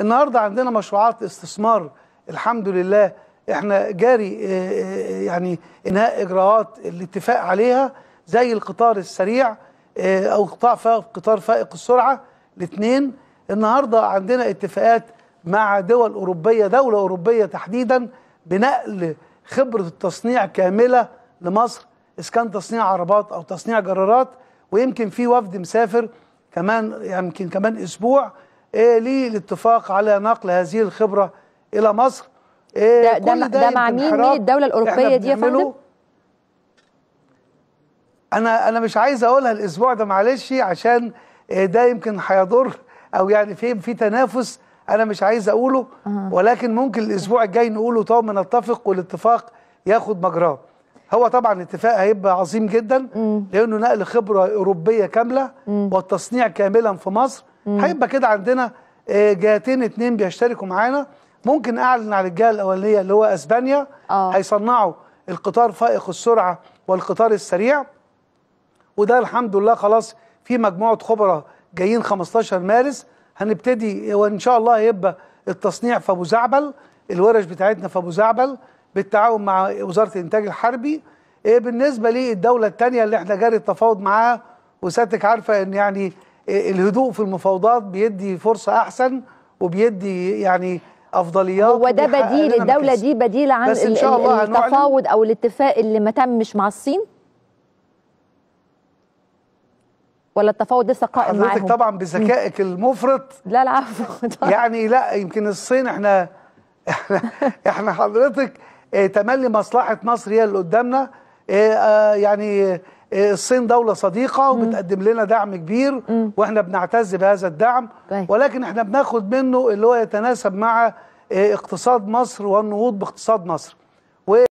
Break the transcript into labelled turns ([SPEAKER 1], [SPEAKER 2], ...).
[SPEAKER 1] النهارده عندنا مشروعات استثمار الحمد لله احنا جاري آه، آه، يعني انهاء اجراءات الاتفاق عليها زي القطار السريع آه، او قطاع فائق قطار فائق السرعه الاثنين النهارده عندنا اتفاقات مع دول اوروبيه دوله اوروبيه تحديدا بنقل خبره التصنيع كامله لمصر اذا كان تصنيع عربات او تصنيع جرارات ويمكن في وفد مسافر كمان يمكن كمان اسبوع إيه ليه الاتفاق على نقل هذه الخبرة إلى مصر إيه ده, ده, ده, ده مع مين مين الدولة الأوروبية دي يا فندم؟ أنا أنا مش عايز أقولها الأسبوع ده معلش عشان إيه، ده يمكن هيضر أو يعني في في تنافس أنا مش عايز أقوله ولكن ممكن الأسبوع الجاي نقوله طب نتفق والاتفاق ياخد مجراه هو طبعا اتفاق هيبقى عظيم جدا مم. لانه نقل خبره اوروبيه كامله مم. والتصنيع كاملا في مصر مم. هيبقى كده عندنا آه، جهتين اتنين بيشتركوا معانا ممكن اعلن على الجهه الاولانيه اللي هو اسبانيا آه. هيصنعوا القطار فائق السرعه والقطار السريع وده الحمد لله خلاص في مجموعه خبراء جايين 15 مارس هنبتدي وان شاء الله هيبقى التصنيع في ابو زعبل الورش بتاعتنا في ابو زعبل بالتعاون مع وزاره الانتاج الحربي إيه، بالنسبه للدوله الثانيه اللي احنا جاري التفاوض معاها وسيادتك عارفه ان يعني إيه، الهدوء في المفاوضات بيدي فرصه احسن وبيدي يعني افضليات هو ده بديل الدوله دي بديل عن بس إن شاء الله التفاوض او الاتفاق اللي ما تمش مع الصين ولا التفاوض لسه قائم معاهم حضرتك طبعا بذكائك المفرط لا العفو يعني لا يمكن الصين احنا احنا, احنا حضرتك آه، تملي مصلحه مصر هي اللي قدامنا آه، آه، يعني الصين دولة صديقة وبتقدم لنا دعم كبير واحنا بنعتز بهذا الدعم طيب. ولكن احنا بناخد منه اللي هو يتناسب مع اقتصاد مصر والنهوض باقتصاد مصر